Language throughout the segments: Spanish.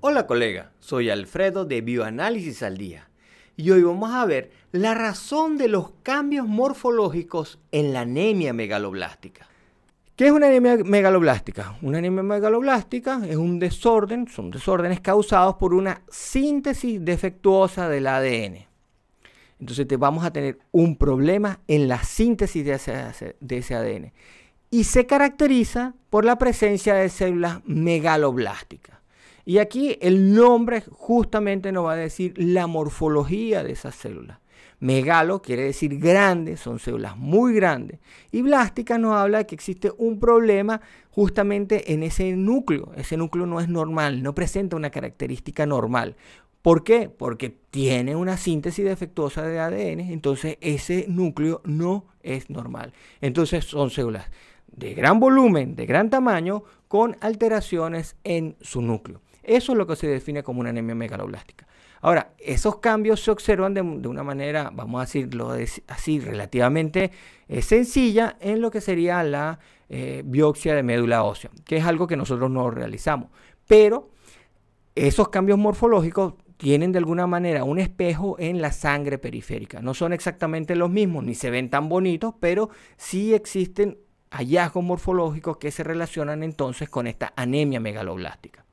Hola colega, soy Alfredo de Bioanálisis al Día y hoy vamos a ver la razón de los cambios morfológicos en la anemia megaloblástica. ¿Qué es una anemia megaloblástica? Una anemia megaloblástica es un desorden, son desórdenes causados por una síntesis defectuosa del ADN. Entonces te vamos a tener un problema en la síntesis de de ese ADN y se caracteriza por la presencia de células megaloblásticas. Y aquí el nombre justamente nos va a decir la morfología de esas células. Megalo quiere decir grande, son células muy grandes. Y blástica nos habla de que existe un problema justamente en ese núcleo. Ese núcleo no es normal, no presenta una característica normal. ¿Por qué? Porque tiene una síntesis defectuosa de ADN, entonces ese núcleo no es normal. Entonces son células de gran volumen, de gran tamaño, con alteraciones en su núcleo. Eso es lo que se define como una anemia megaloblástica. Ahora, esos cambios se observan de, una manera, vamos a decirlo así, relativamente eh, sencilla en lo que sería la eh, biopsia de médula ósea, que es algo que nosotros no realizamos. Pero esos cambios morfológicos tienen de alguna manera un espejo en la sangre periférica. No son exactamente los mismos, ni se ven tan bonitos, pero sí existen hallazgos morfológicos que se relacionan entonces con esta anemia megaloblástica.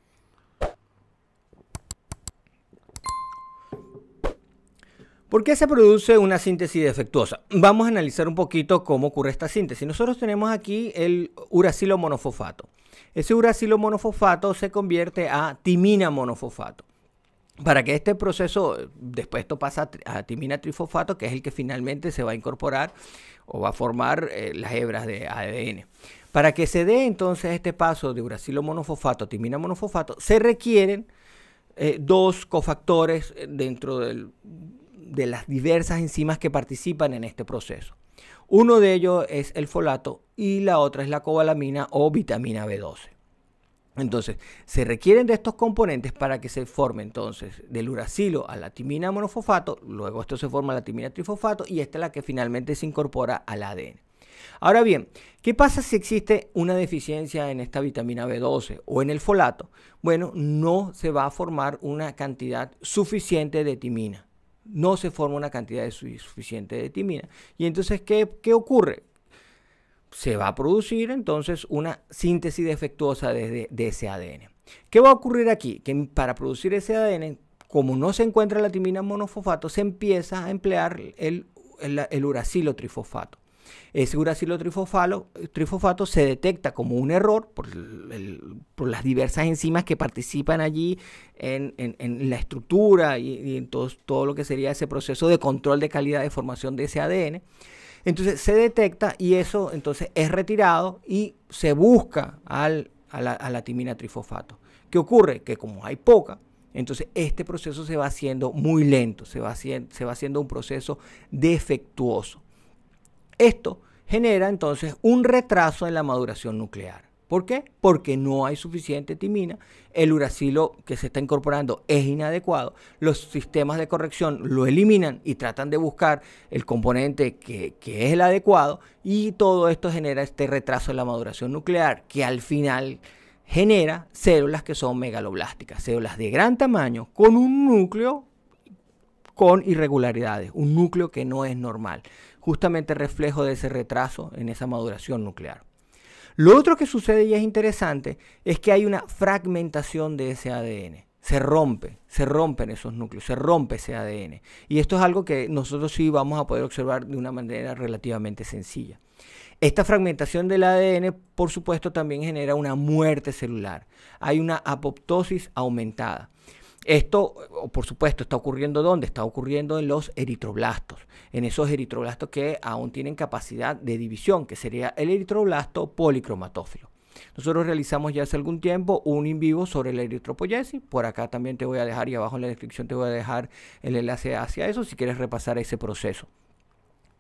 ¿Por qué se produce una síntesis defectuosa? Vamos a analizar un poquito cómo ocurre esta síntesis. Nosotros tenemos aquí el uracilo monofosfato. Ese uracilo monofosfato se convierte a timina monofosfato. Para que este proceso, después esto pasa a timina trifosfato, que es el que finalmente se va a incorporar o va a formar eh, las hebras de ADN. Para que se dé entonces este paso de uracilo monofosfato a timina monofosfato, se requieren eh, dos cofactores eh, dentro del de las diversas enzimas que participan en este proceso. Uno de ellos es el folato y la otra es la cobalamina o vitamina B12. Entonces, se requieren de estos componentes para que se forme entonces del uracilo a la timina monofosfato, luego esto se forma la timina trifosfato y esta es la que finalmente se incorpora al ADN. Ahora bien, ¿qué pasa si existe una deficiencia en esta vitamina B12 o en el folato? Bueno, no se va a formar una cantidad suficiente de timina no se forma una cantidad suficiente de timina. Y entonces, ¿qué, ocurre? Se va a producir entonces una síntesis defectuosa de, ese ADN. ¿Qué va a ocurrir aquí? Que para producir ese ADN, como no se encuentra la timina monofosfato, se empieza a emplear el, el, el uracilo trifosfato. Ese uracilotrifosfato eh, trifosfato se detecta como un error por, las diversas enzimas que participan allí en, la estructura y, en todo, lo que sería ese proceso de control de calidad de formación de ese ADN. Entonces se detecta y eso entonces es retirado y se busca al, a, la, timina trifosfato. ¿Qué ocurre? Que como hay poca, entonces este proceso se va haciendo muy lento, se va se va haciendo un proceso defectuoso. Esto genera entonces un retraso en la maduración nuclear. ¿Por qué? Porque no hay suficiente timina, el uracilo que se está incorporando es inadecuado, los sistemas de corrección lo eliminan y tratan de buscar el componente que, que es el adecuado y todo esto genera este retraso en la maduración nuclear que al final genera células que son megaloblásticas, células de gran tamaño con un núcleo con irregularidades, un núcleo que no es normal justamente reflejo de ese retraso en esa maduración nuclear. Lo otro que sucede y es interesante es que hay una fragmentación de ese ADN. Se rompe, se rompen esos núcleos, se rompe ese ADN. Y esto es algo que nosotros sí vamos a poder observar de una manera relativamente sencilla. Esta fragmentación del ADN, por supuesto, también genera una muerte celular. Hay una apoptosis aumentada. Esto, por supuesto, está ocurriendo ¿dónde? Está ocurriendo en los eritroblastos, en esos eritroblastos que aún tienen capacidad de división, que sería el eritroblasto policromatófilo. Nosotros realizamos ya hace algún tiempo un in vivo sobre la eritropoyesis. Por acá también te voy a dejar y abajo en la descripción te voy a dejar el enlace hacia eso si quieres repasar ese proceso.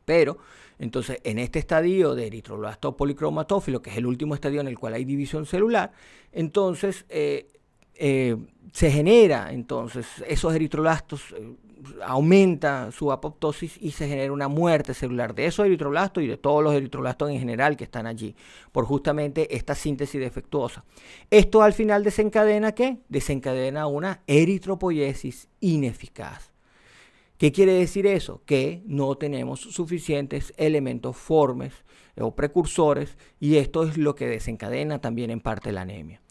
Pero, entonces, en este estadio de eritroblasto policromatófilo, que es el último estadio en el cual hay división celular, entonces eh, eh, se genera entonces esos eritroblastos, eh, aumenta su apoptosis y se genera una muerte celular de esos eritroblastos y de todos los eritroblastos en general que están allí, por justamente esta síntesis defectuosa. Esto al final desencadena qué? Desencadena una eritropoyesis ineficaz. ¿Qué quiere decir eso? Que no tenemos suficientes elementos formes o precursores y esto es lo que desencadena también en parte la anemia.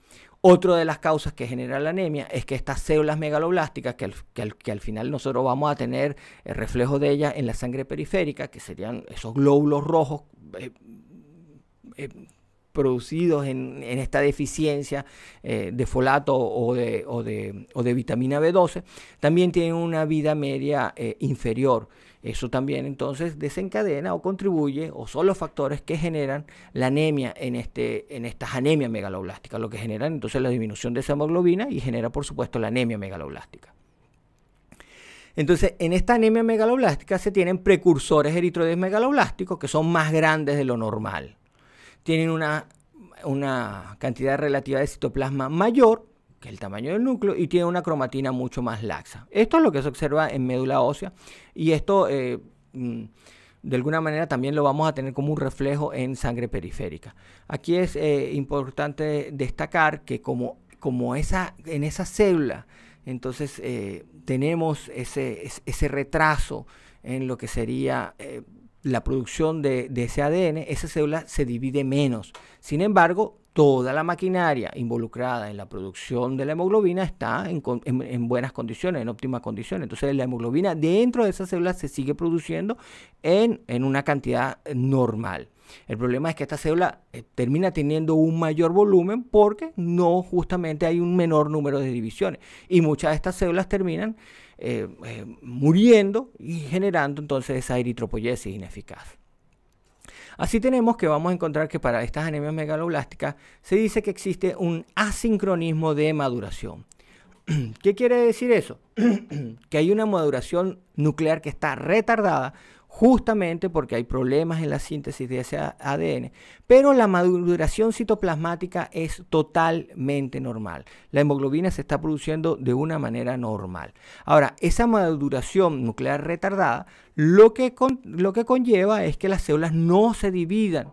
Otra de las causas que genera la anemia es que estas células megaloblásticas, que al, que al, final nosotros vamos a tener el eh, reflejo de ellas en la sangre periférica, que serían esos glóbulos rojos eh, eh, producidos en, esta deficiencia eh, de folato o de, vitamina B12, también tienen una vida media eh, inferior. Eso también entonces desencadena o contribuye o son los factores que generan la anemia en, este, estas anemias megaloblásticas, lo que generan entonces la disminución de esa hemoglobina y genera por supuesto la anemia megaloblástica. Entonces, en esta anemia megaloblástica se tienen precursores eritroides megaloblásticos que son más grandes de lo normal tienen una, una cantidad relativa de citoplasma mayor que el tamaño del núcleo y tienen una cromatina mucho más laxa. Esto es lo que se observa en médula ósea y esto eh, mm, de alguna manera también lo vamos a tener como un reflejo en sangre periférica. Aquí es eh, importante destacar que como, como esa, en esa célula, entonces eh, tenemos ese, ese, retraso en lo que sería la producción de, ese ADN, esa célula se divide menos. Sin embargo, toda la maquinaria involucrada en la producción de la hemoglobina está en, buenas condiciones, en óptimas condiciones. Entonces la hemoglobina dentro de esas células se sigue produciendo en, una cantidad normal. El problema es que esta célula eh, termina teniendo un mayor volumen porque no justamente hay un menor número de divisiones. Y muchas de estas células terminan eh, eh, muriendo y generando entonces esa eritropoyesis ineficaz. Así tenemos que vamos a encontrar que para estas anemias megaloblásticas se dice que existe un asincronismo de maduración. ¿Qué quiere decir eso? que hay una maduración nuclear que está retardada justamente porque hay problemas en la síntesis de ese ADN, pero la maduración citoplasmática es totalmente normal. La hemoglobina se está produciendo de una manera normal. Ahora, esa maduración nuclear retardada lo que, lo que conlleva es que las células no se dividan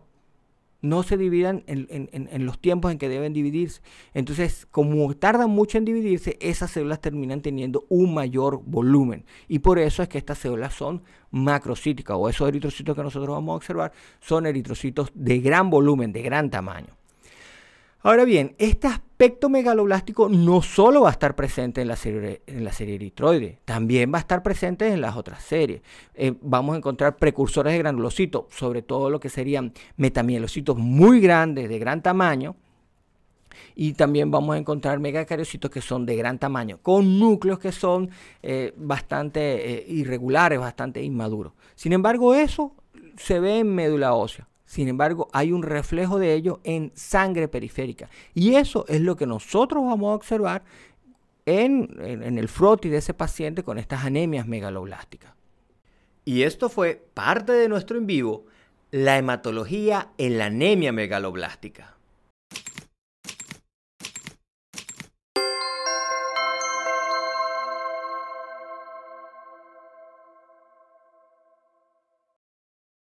no se dividan en, los tiempos en que deben dividirse. Entonces, como tardan mucho en dividirse, esas células terminan teniendo un mayor volumen. Y por eso es que estas células son macrocíticas, o esos eritrocitos que nosotros vamos a observar son eritrocitos de gran volumen, de gran tamaño. Ahora bien, este aspecto megaloblástico no solo va a estar presente en la serie, en la serie eritroide, también va a estar presente en las otras series. Eh, vamos a encontrar precursores de granulocitos, sobre todo lo que serían metamielocitos muy grandes, de gran tamaño, y también vamos a encontrar megacariocitos que son de gran tamaño, con núcleos que son eh, bastante eh, irregulares, bastante inmaduros. Sin embargo, eso se ve en médula ósea. Sin embargo, hay un reflejo de ello en sangre periférica. Y eso es lo que nosotros vamos a observar en, el frotis de ese paciente con estas anemias megaloblásticas. Y esto fue parte de nuestro en vivo, la hematología en la anemia megaloblástica.